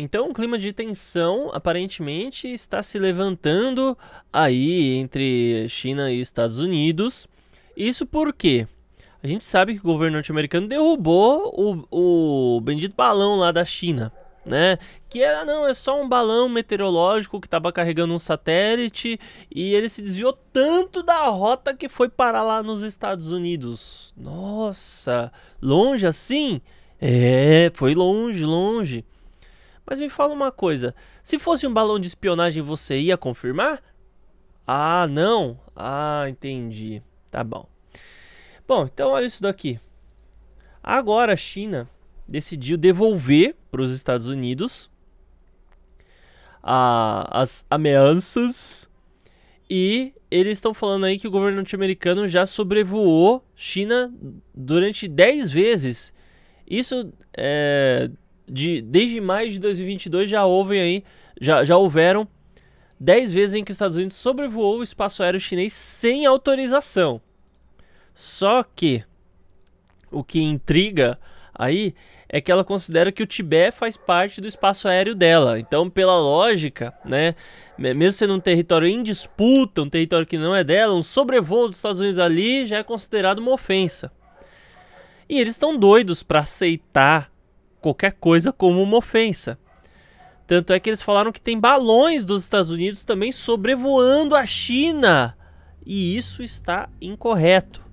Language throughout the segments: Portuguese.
Então, um clima de tensão aparentemente está se levantando aí entre China e Estados Unidos. Isso porque a gente sabe que o governo norte-americano derrubou o, o bendito balão lá da China, né? Que era, é, não, é só um balão meteorológico que estava carregando um satélite e ele se desviou tanto da rota que foi parar lá nos Estados Unidos. Nossa, longe assim? É, foi longe, longe. Mas me fala uma coisa: se fosse um balão de espionagem, você ia confirmar? Ah, não? Ah, entendi. Tá bom. Bom, então olha isso daqui. Agora a China decidiu devolver para os Estados Unidos a, ah, as ameaças e eles estão falando aí que o governo norte-americano já sobrevoou China durante 10 vezes. Isso é, de, desde maio de 2022 já houve aí, já, já houveram 10 vezes em que os Estados Unidos sobrevoou o espaço aéreo chinês sem autorização. Só que o que intriga aí é que ela considera que o Tibete faz parte do espaço aéreo dela. Então, pela lógica, né, mesmo sendo um território em disputa, um território que não é dela, um sobrevoo dos Estados Unidos ali já é considerado uma ofensa. E eles estão doidos para aceitar qualquer coisa como uma ofensa. Tanto é que eles falaram que tem balões dos Estados Unidos também sobrevoando a China. E isso está incorreto.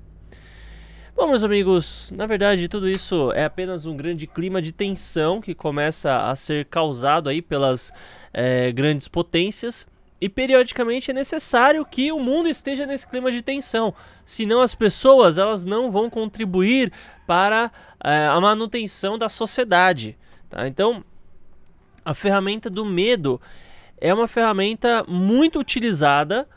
Bom, meus amigos, na verdade tudo isso é apenas um grande clima de tensão que começa a ser causado aí pelas é, grandes potências e periodicamente é necessário que o mundo esteja nesse clima de tensão, senão as pessoas elas não vão contribuir para é, a manutenção da sociedade. Tá? Então, a ferramenta do medo é uma ferramenta muito utilizada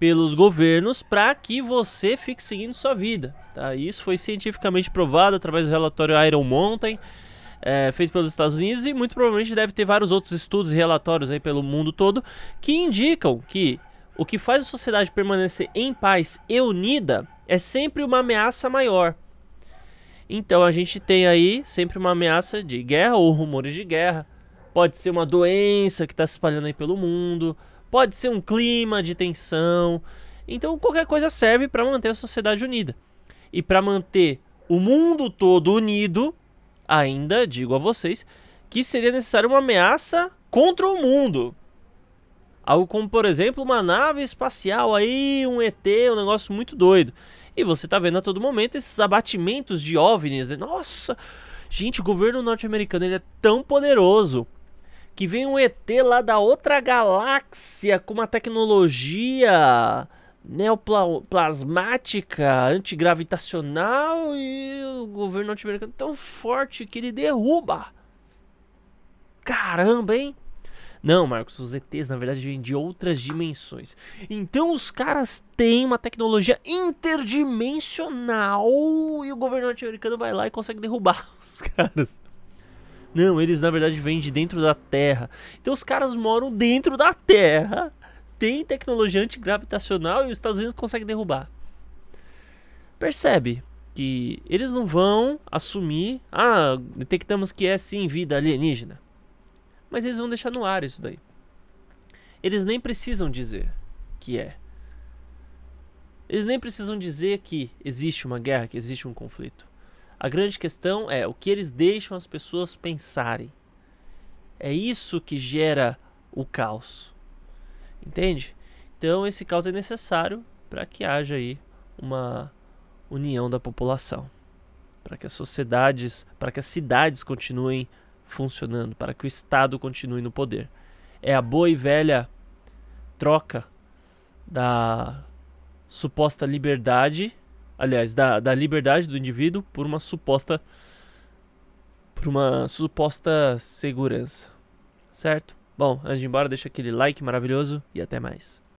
pelos governos para que você fique seguindo sua vida. Tá? Isso foi cientificamente provado através do relatório Iron Mountain é, feito pelos Estados Unidos e muito provavelmente deve ter vários outros estudos e relatórios aí pelo mundo todo que indicam que o que faz a sociedade permanecer em paz e unida é sempre uma ameaça maior. Então a gente tem aí sempre uma ameaça de guerra ou rumores de guerra. Pode ser uma doença que está se espalhando aí pelo mundo. Pode ser um clima de tensão. Então qualquer coisa serve para manter a sociedade unida. E para manter o mundo todo unido, ainda digo a vocês que seria necessária uma ameaça contra o mundo. Algo como, por exemplo, uma nave espacial aí, um ET, um negócio muito doido. E você tá vendo a todo momento esses abatimentos de OVNIs. Né? Nossa, gente, o governo norte-americano ele é tão poderoso que vem um ET lá da outra galáxia com uma tecnologia neoplasmática, antigravitacional e o governo norte-americano tão forte que ele derruba. Caramba, hein? Não, Marcos, os ETs na verdade vêm de outras dimensões. Então os caras têm uma tecnologia interdimensional e o governo norte-americano vai lá e consegue derrubar os caras. Não, eles na verdade vêm de dentro da Terra. Então os caras moram dentro da Terra tem tecnologia antigravitacional e os Estados Unidos conseguem derrubar. Percebe que eles não vão assumir, ah, detectamos que é sim vida alienígena. Mas eles vão deixar no ar isso daí. Eles nem precisam dizer que é. Eles nem precisam dizer que existe uma guerra, que existe um conflito. A grande questão é o que eles deixam as pessoas pensarem. É isso que gera o caos. Entende? Então esse caos é necessário para que haja aí uma união da população, para que as sociedades, para que as cidades continuem funcionando, para que o Estado continue no poder. É a boa e velha troca da suposta liberdade, aliás, da, da liberdade do indivíduo por uma suposta por uma suposta segurança, certo? Bom, antes de ir embora, deixa aquele like maravilhoso e até mais.